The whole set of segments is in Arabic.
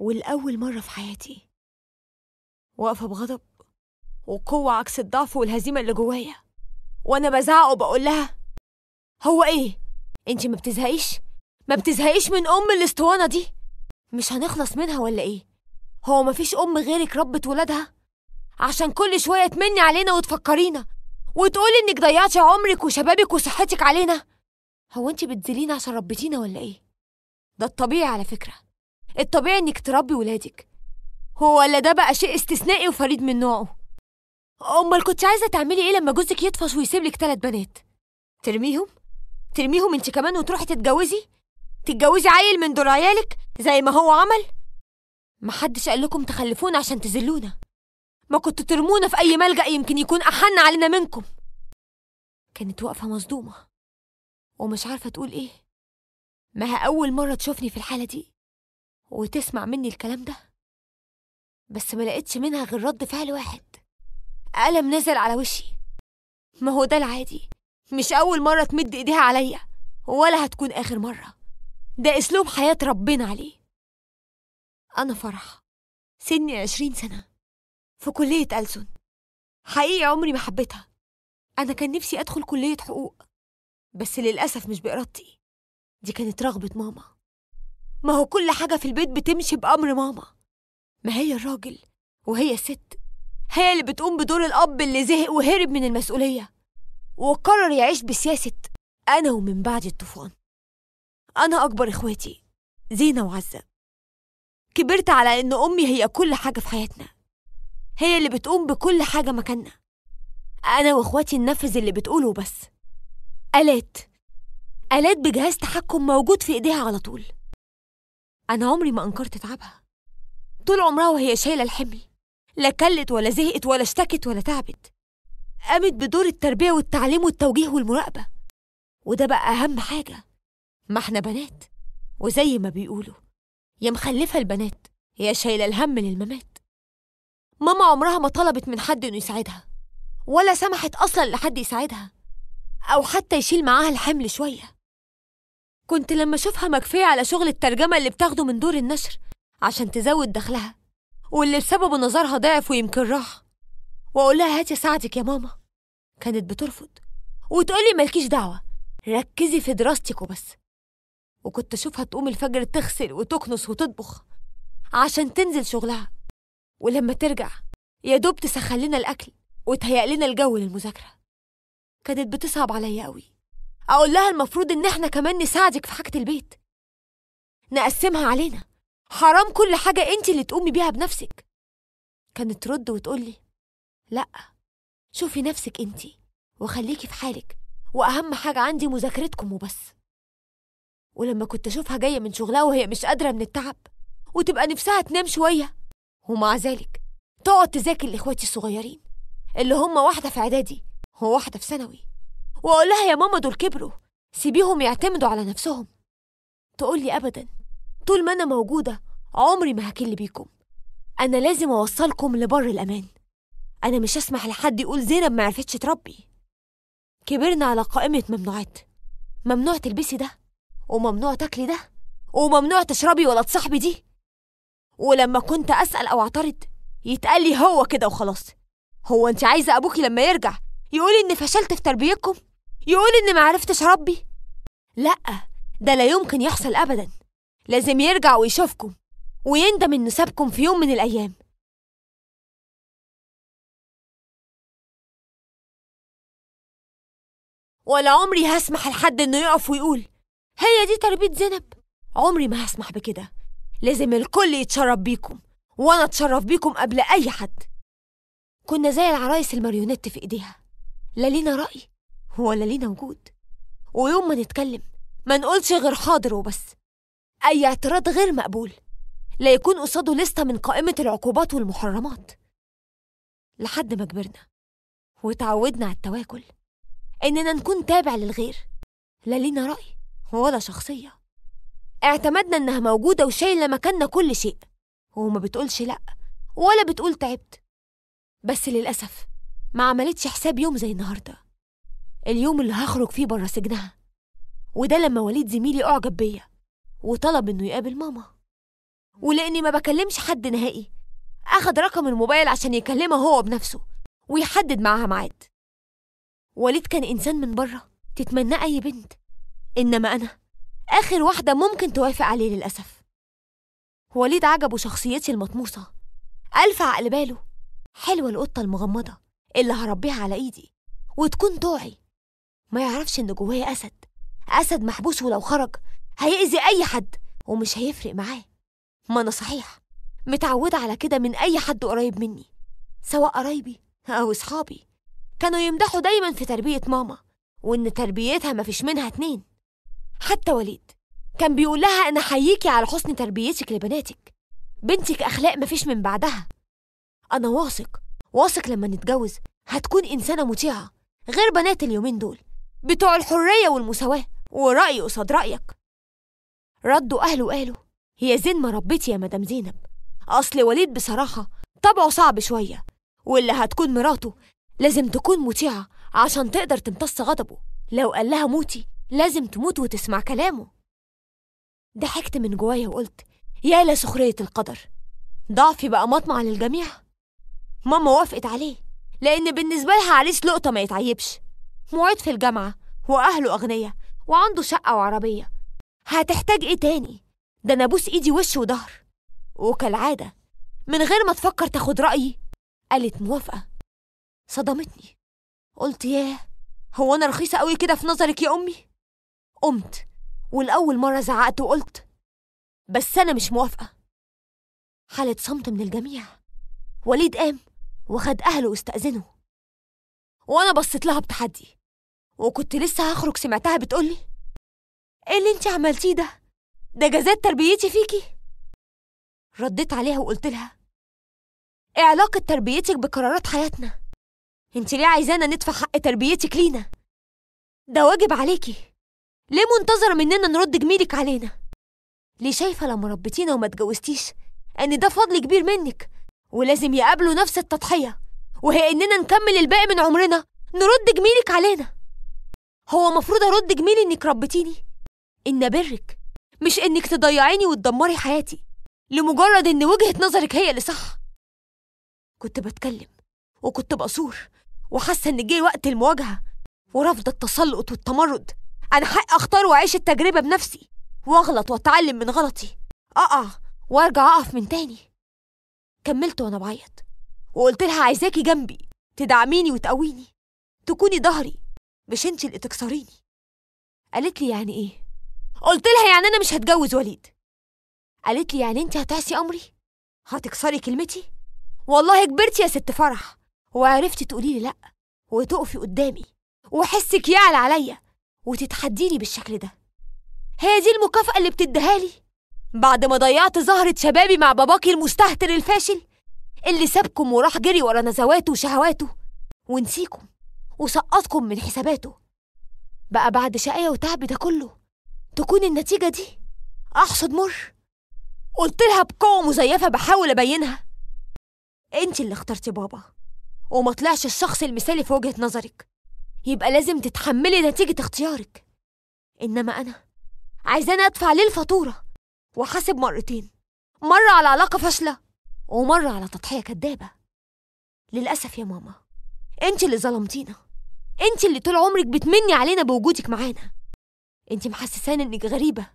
ولأول مرة في حياتي واقفة بغضب وقوة عكس الضعف والهزيمة اللي جوايا وأنا بزعق وبقول لها هو إيه؟ أنت ما بتزهقيش؟ ما بتزهقيش من أم الأسطوانة دي؟ مش هنخلص منها ولا إيه؟ هو ما فيش أم غيرك ربت ولادها؟ عشان كل شوية تمني علينا وتفكرينا وتقولي إنك ضيعتي عمرك وشبابك وصحتك علينا هو أنت بتذلينا عشان ربيتينا ولا إيه؟ ده الطبيعي على فكره الطبيعي إنك تربي ولادك هو ولا ده بقى شيء استثنائي وفريد من نوعه أمال كنت عايزة تعملي إيه لما جوزك يطفش ويسيب لك ثلاث بنات؟ ترميهم؟ ترميهم أنت كمان وتروحي تتجوزي؟ تتجوزي عيل من دول عيالك زي ما هو عمل؟ محدش قال لكم تخلفونا عشان تذلونا ما كنتوا ترمونا في أي ملجأ يمكن يكون أحن علينا منكم كانت واقفة مصدومة ومش عارفة تقول إيه ما أول مرة تشوفني في الحالة دي وتسمع مني الكلام ده بس ما لقيتش منها غير رد فعل واحد قلم نزل على وشي ما هو ده العادي مش أول مرة تمد إيديها عليا ولا هتكون آخر مرة ده أسلوب حياة ربنا عليه أنا فرح سني عشرين سنة في كلية ألسن حقيقي عمري ما حبيتها أنا كان نفسي أدخل كلية حقوق بس للأسف مش بإرادتي دي كانت رغبة ماما ما هو كل حاجة في البيت بتمشي بأمر ماما ما هي الراجل وهي الست هي اللي بتقوم بدور الأب اللي زهق وهرب من المسؤولية وقرر يعيش بسياسة أنا ومن بعد الطوفان أنا أكبر إخواتي زينة وعزة كبرت على إن أمي هي كل حاجة في حياتنا هي اللي بتقوم بكل حاجة مكاننا أنا وإخواتي ننفذ اللي بتقوله بس آلات آلات بجهاز تحكم موجود في إيديها على طول أنا عمري ما أنكرت تعبها طول عمرها وهي شايلة الحمل لا كلت ولا زهقت ولا اشتكت ولا تعبت قامت بدور التربية والتعليم والتوجيه والمراقبة وده بقى أهم حاجة ما احنا بنات وزي ما بيقولوا يا مخلفة البنات يا شايلة الهم للممات ماما عمرها ما طلبت من حد إنه يساعدها ولا سمحت أصلا لحد يساعدها أو حتى يشيل معاها الحمل شوية كنت لما أشوفها مكفية على شغل الترجمة اللي بتاخده من دور النشر عشان تزود دخلها واللي بسببه نظرها ضعف ويمكن راح وأقول لها هاتي ساعدك يا ماما كانت بترفض وتقولي مالكيش دعوة ركزي في دراستك وبس وكنت أشوفها تقوم الفجر تغسل وتكنس وتطبخ عشان تنزل شغلها ولما ترجع يا دوب تسخن لنا الأكل وتهيأ لنا الجو للمذاكرة كانت بتصعب عليا قوي أقول لها المفروض إن إحنا كمان نساعدك في حاجة البيت نقسمها علينا حرام كل حاجة أنت اللي تقومي بيها بنفسك كانت ترد وتقولي لأ شوفي نفسك أنت وخليكي في حالك وأهم حاجة عندي مذاكرتكم وبس ولما كنت أشوفها جاية من شغلها وهي مش قادرة من التعب وتبقى نفسها تنام شوية ومع ذلك تقعد تذاكر لإخواتي الصغيرين اللي هم واحدة في إعدادي وواحدة في ثانوي واقول لها يا ماما دول كبروا سيبيهم يعتمدوا على نفسهم تقول لي ابدا طول ما انا موجوده عمري ما هكل بيكم انا لازم اوصلكم لبر الامان انا مش هسمح لحد يقول زينب ما عرفتش تربي كبرنا على قائمه ممنوعات ممنوع تلبسي ده وممنوع تاكلي ده وممنوع تشربي ولا تصاحبي دي ولما كنت اسال او اعترض يتقال لي هو كده وخلاص هو انت عايزه ابوكي لما يرجع يقولي اني فشلت في تربيتكم يقول إني معرفتش ربي لأ ده لا يمكن يحصل أبدا لازم يرجع ويشوفكم ويندم إنه سابكم في يوم من الأيام ولا عمري هسمح لحد إنه يقف ويقول هي دي تربية زينب عمري ما هسمح بكده لازم الكل يتشرف بيكم وأنا أتشرف بيكم قبل أي حد كنا زي العرايس الماريونيت في إيديها لا لينا رأي هو لا لينا وجود ويوم ما نتكلم ما نقولش غير حاضر وبس أي اعتراض غير مقبول لا يكون قصاده لستة من قائمة العقوبات والمحرمات لحد ما كبرنا وتعودنا على التواكل إننا نكون تابع للغير لا لينا رأي ولا شخصية اعتمدنا إنها موجودة وشايلة مكاننا كل شيء وما بتقولش لأ ولا بتقول تعبت بس للأسف ما عملتش حساب يوم زي النهارده اليوم اللي هخرج فيه بره سجنها وده لما وليد زميلي أعجب بيا وطلب إنه يقابل ماما ولأني ما بكلمش حد نهائي أخد رقم الموبايل عشان يكلمها هو بنفسه ويحدد معاها ميعاد وليد كان إنسان من بره تتمنى أي بنت إنما أنا آخر واحدة ممكن توافق عليه للأسف وليد عجبه شخصيتي المطموسة ألف عقل باله حلوة القطة المغمضة اللي هربيها على إيدي وتكون طوعي ما يعرفش إن جواه أسد أسد محبوس ولو خرج هيأذي أي حد ومش هيفرق معاه ما أنا صحيح متعودة على كده من أي حد قريب مني سواء قرايبي أو أصحابي كانوا يمدحوا دايما في تربية ماما وإن تربيتها مفيش منها اتنين حتى وليد كان بيقول لها أنا حييكي على حسن تربيتك لبناتك بنتك أخلاق مفيش من بعدها أنا واثق واثق لما نتجوز هتكون إنسانة مطيعة غير بنات اليومين دول بتوع الحرية والمساواة ورأيي قصاد رأيك ردوا أهله قالوا هي زين ما ربيت يا مدام زينب أصل وليد بصراحة طبعه صعب شوية واللي هتكون مراته لازم تكون مطيعة عشان تقدر تمتص غضبه لو قال لها موتي لازم تموت وتسمع كلامه ضحكت من جوايا وقلت يا لسخرية القدر ضعفي بقى مطمع للجميع ماما وافقت عليه لأن بالنسبة لها عريس لقطة ما يتعيبش معيد في الجامعة وأهله أغنياء وعنده شقة وعربية هتحتاج إيه تاني؟ ده أنا أبوس إيدي وش وظهر وكالعادة من غير ما تفكر تاخد رأيي قالت موافقة صدمتني قلت ياه هو أنا رخيصة قوي كده في نظرك يا أمي؟ قمت والأول مرة زعقت وقلت بس أنا مش موافقة حالة صمت من الجميع وليد قام وخد أهله واستأذنه وأنا بصيت لها بتحدي وكنت لسه هخرج سمعتها بتقولي ايه اللي انت عملتيه ده ده جزاء تربيتي فيكي رديت عليها وقلت لها ايه علاقة تربيتك بقرارات حياتنا انت ليه عايزانا ندفع حق تربيتك لينا ده واجب عليكي ليه منتظرة مننا نرد جميلك علينا ليه شايفة لما ربيتينا وما اتجوزتيش ان ده فضل كبير منك ولازم يقابلوا نفس التضحية وهي اننا نكمل الباقي من عمرنا نرد جميلك علينا هو مفروض ارد جميل انك ربتيني ان برك مش انك تضيعيني وتدمري حياتي لمجرد ان وجهه نظرك هي اللي صح كنت بتكلم وكنت بأصور وحاسه ان جه وقت المواجهه ورافضه التسلط والتمرد انا حق اختار واعيش التجربه بنفسي واغلط واتعلم من غلطي اقع وارجع اقف من تاني كملت وانا بعيط وقلت لها عايزاكي جنبي تدعميني وتقويني تكوني ظهري مش انت اللي تكسريني قالت لي يعني ايه قلت لها يعني انا مش هتجوز وليد قالت لي يعني انت هتعصي امري هتكسري كلمتي والله كبرتي يا ست فرح وعرفتي تقولي لي لا وتقفي قدامي وحسك يعلى عليا وتتحديني بالشكل ده هي دي المكافأة اللي بتديها لي بعد ما ضيعت زهرة شبابي مع باباكي المستهتر الفاشل اللي سابكم وراح جري ورا نزواته وشهواته ونسيكم وسقطكم من حساباته بقى بعد شقاية وتعب ده كله تكون النتيجة دي أحصد مر قلت لها بقوة مزيفة بحاول أبينها أنت اللي اخترتي بابا وما طلعش الشخص المثالي في وجهة نظرك يبقى لازم تتحملي نتيجة اختيارك إنما أنا عايزاني أدفع ليه الفاتورة وحاسب مرتين مرة على علاقة فاشلة ومرة على تضحية كدابة للأسف يا ماما أنت اللي ظلمتينا انت اللي طول عمرك بتمني علينا بوجودك معانا انت محسسانه انك غريبه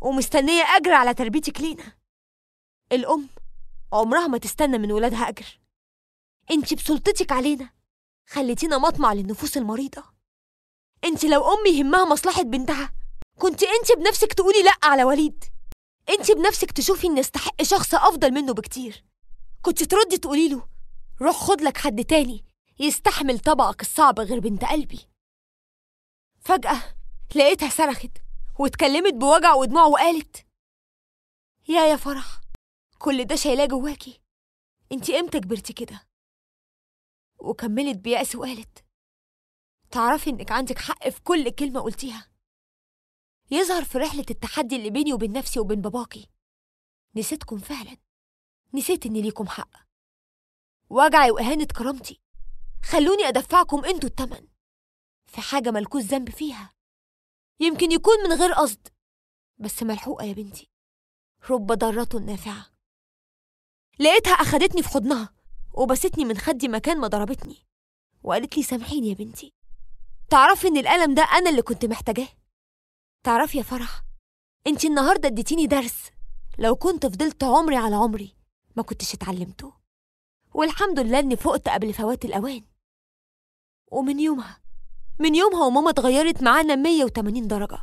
ومستنيه اجر على تربيتك لينا الام عمرها ما تستنى من ولادها اجر انت بسلطتك علينا خليتينا مطمع للنفوس المريضه انت لو امي يهمها مصلحه بنتها كنت انت بنفسك تقولي لا على وليد انت بنفسك تشوفي ان يستحق شخص افضل منه بكتير كنت تردي تقولي له روح خد لك حد تاني يستحمل طبقك الصعب غير بنت قلبي فجأة لقيتها صرخت واتكلمت بوجع ودموع وقالت يا يا فرح كل ده شايلاه جواكي انت امتى كبرتي كده وكملت بيأس وقالت تعرفي انك عندك حق في كل كلمة قلتيها يظهر في رحلة التحدي اللي بيني وبين نفسي وبين باباكي نسيتكم فعلا نسيت ان ليكم حق وجعي وإهانة كرامتي خلوني أدفعكم أنتوا التمن في حاجة ملكوش ذنب فيها يمكن يكون من غير قصد بس ملحوقة يا بنتي رب ضارة نافعة لقيتها أخدتني في حضنها وبستني من خدي مكان ما ضربتني وقالت لي سامحيني يا بنتي تعرفي إن الألم ده أنا اللي كنت محتاجاه تعرفي يا فرح انت النهاردة اديتيني درس لو كنت فضلت عمري على عمري ما كنتش اتعلمته والحمد لله إني فقت قبل فوات الأوان ومن يومها من يومها وماما اتغيرت معانا 180 درجة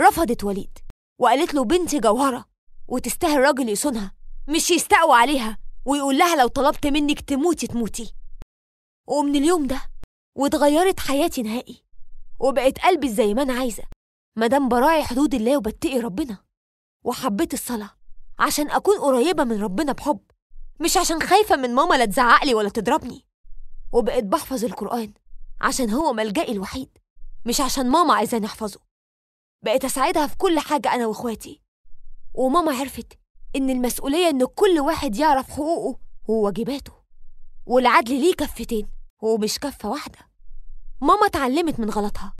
رفضت وليد وقالت له بنتي جوهرة وتستاهل راجل يصونها مش يستقوى عليها ويقول لها لو طلبت منك تموتي تموتي ومن اليوم ده واتغيرت حياتي نهائي وبقت قلبي زي ما انا عايزه مادام براعي حدود الله وبتقي ربنا وحبيت الصلاه عشان اكون قريبه من ربنا بحب مش عشان خايفة من ماما لا تزعقلي ولا تضربني وبقيت بحفظ القرآن عشان هو ملجئي الوحيد مش عشان ماما عايزاني أحفظه بقيت أساعدها في كل حاجة أنا وإخواتي وماما عرفت إن المسؤولية إن كل واحد يعرف حقوقه وواجباته والعدل ليه كفتين ومش كفة واحدة ماما اتعلمت من غلطها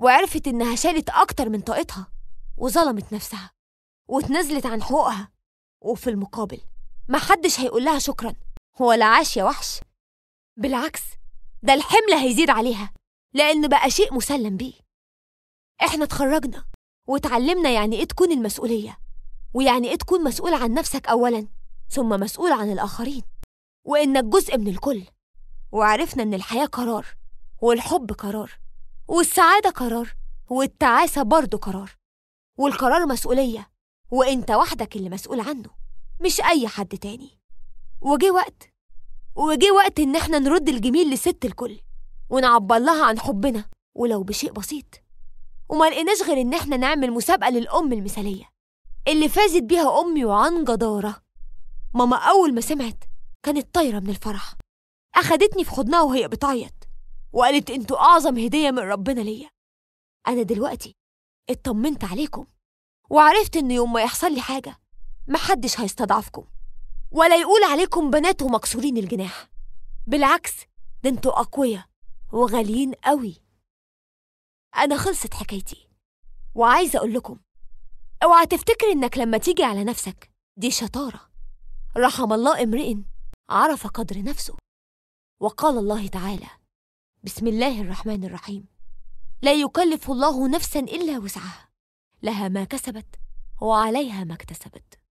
وعرفت إنها شالت أكتر من طاقتها وظلمت نفسها واتنازلت عن حقوقها وفي المقابل محدش هيقول لها شكرا ولا عاش يا وحش بالعكس ده الحمل هيزيد عليها لأن بقى شيء مسلم بيه احنا اتخرجنا واتعلمنا يعني ايه تكون المسؤولية ويعني ايه تكون مسؤول عن نفسك أولا ثم مسؤول عن الآخرين وإنك جزء من الكل وعرفنا إن الحياة قرار والحب قرار والسعادة قرار والتعاسة برضه قرار والقرار مسؤولية وإنت وحدك اللي مسؤول عنه مش أي حد تاني وجه وقت وجه وقت إن إحنا نرد الجميل لست الكل ونعبر لها عن حبنا ولو بشيء بسيط وما لقيناش غير إن إحنا نعمل مسابقة للأم المثالية اللي فازت بيها أمي وعن جدارة ماما أول ما سمعت كانت طايرة من الفرح أخدتني في حضنها وهي بتعيط وقالت انتوا أعظم هدية من ربنا ليا أنا دلوقتي اطمنت عليكم وعرفت إن يوم ما يحصل لي حاجة محدش هيستضعفكم ولا يقول عليكم بنات ومكسورين الجناح بالعكس ده انتوا أقوياء وغاليين قوي أنا خلصت حكايتي وعايزة أقول لكم اوعى تفتكر إنك لما تيجي على نفسك دي شطارة رحم الله امرئ عرف قدر نفسه وقال الله تعالى بسم الله الرحمن الرحيم لا يكلف الله نفسا إلا وسعها لها ما كسبت وعليها ما اكتسبت